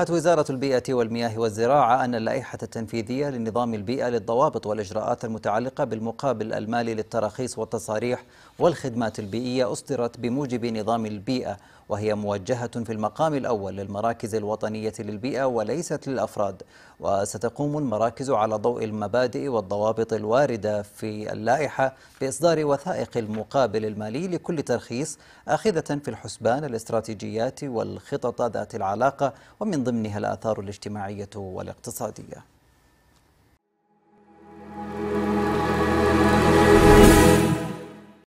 أوضحت وزارة البيئة والمياه والزراعة أن اللائحة التنفيذية لنظام البيئة للضوابط والإجراءات المتعلقة بالمقابل المالي للتراخيص والتصاريح والخدمات البيئية أصدرت بموجب نظام البيئة وهي موجهة في المقام الأول للمراكز الوطنية للبيئة وليست للأفراد وستقوم المراكز على ضوء المبادئ والضوابط الواردة في اللائحة بإصدار وثائق المقابل المالي لكل ترخيص آخذة في الحسبان الاستراتيجيات والخطط ذات العلاقة ومن ضمنها الآثار الاجتماعية والاقتصادية